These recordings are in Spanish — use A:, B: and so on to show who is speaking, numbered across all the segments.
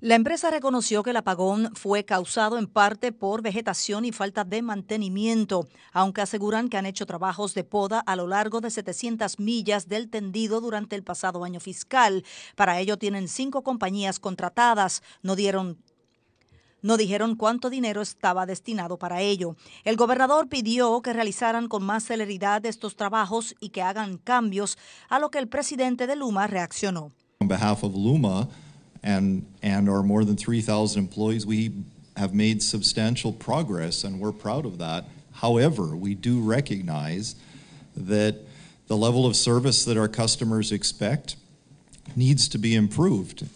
A: La empresa reconoció que el apagón fue causado en parte por vegetación y falta de mantenimiento, aunque aseguran que han hecho trabajos de poda a lo largo de 700 millas del tendido durante el pasado año fiscal. Para ello tienen cinco compañías contratadas. No dieron no dijeron cuánto dinero estaba destinado para ello. El gobernador pidió que realizaran con más celeridad estos trabajos y que hagan cambios, a lo que el presidente de Luma reaccionó.
B: On behalf of Luma, and, and are more than 3,000 employees, we have made substantial progress and we're proud of that. However, we do recognize that the
C: level of service that our customers expect needs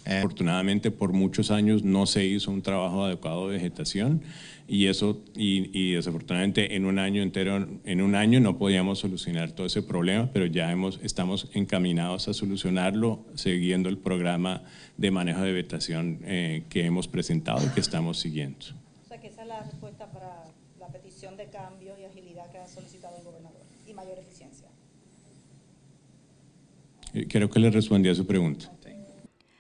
C: Afortunadamente, por muchos años no se hizo un trabajo adecuado de vegetación y eso y, desafortunadamente en un año entero en un año no podíamos solucionar todo ese problema, pero ya hemos estamos encaminados a solucionarlo siguiendo el programa de manejo de vegetación eh, que hemos presentado y que estamos siguiendo.
A: O sea, que esa es la respuesta para la petición de cambio y agilidad que ha solicitado el gobernador y mayor eficiencia.
C: Creo eh, que le respondí a su pregunta.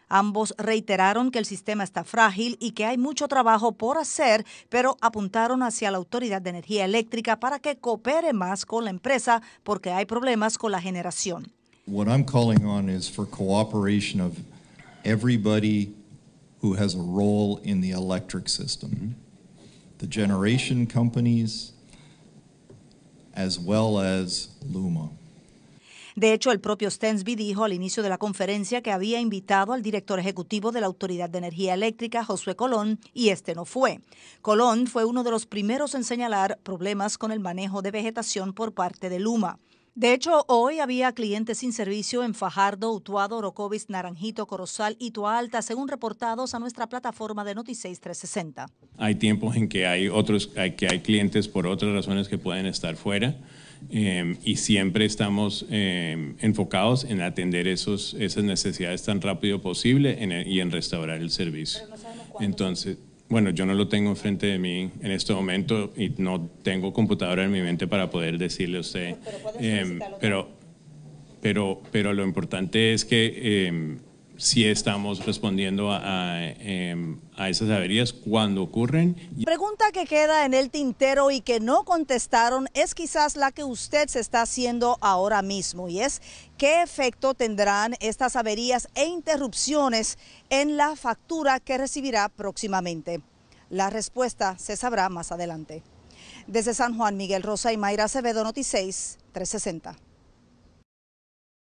A: Ambos reiteraron que el sistema está frágil y que hay mucho trabajo por hacer, pero apuntaron hacia la Autoridad de Energía Eléctrica para que coopere más con la empresa porque hay problemas con la generación.
B: What I'm calling on is for cooperation of everybody who has a role in the electric system. The generation companies as well as Luma.
A: De hecho, el propio Stensby dijo al inicio de la conferencia que había invitado al director ejecutivo de la Autoridad de Energía Eléctrica, Josué Colón, y este no fue. Colón fue uno de los primeros en señalar problemas con el manejo de vegetación por parte de Luma. De hecho, hoy había clientes sin servicio en Fajardo, Utuado, Orocovis, Naranjito, Corozal y Tualta, según reportados a nuestra plataforma de Noticias 360.
C: Hay tiempos en que hay otros, que hay clientes por otras razones que pueden estar fuera. Em, y siempre estamos em, enfocados en atender esos, esas necesidades tan rápido posible y en restaurar el servicio. Entonces, bueno, yo no lo tengo enfrente de mí en este momento y no tengo computadora en mi mente para poder decirle a usted. Pero, em, pero, pero, lo importante es que em, si estamos respondiendo em, a, esas averías cuando ocurren.
A: La pregunta que queda en el tintero y que no contestaron es quizás la que usted se está haciendo ahora mismo y es qué efecto tendrán estas averías e interrupciones en la factura que recibirá próximamente. La respuesta se sabrá más adelante. Desde San Juan, Miguel Rosa y Mayra Acevedo, Noticias 360.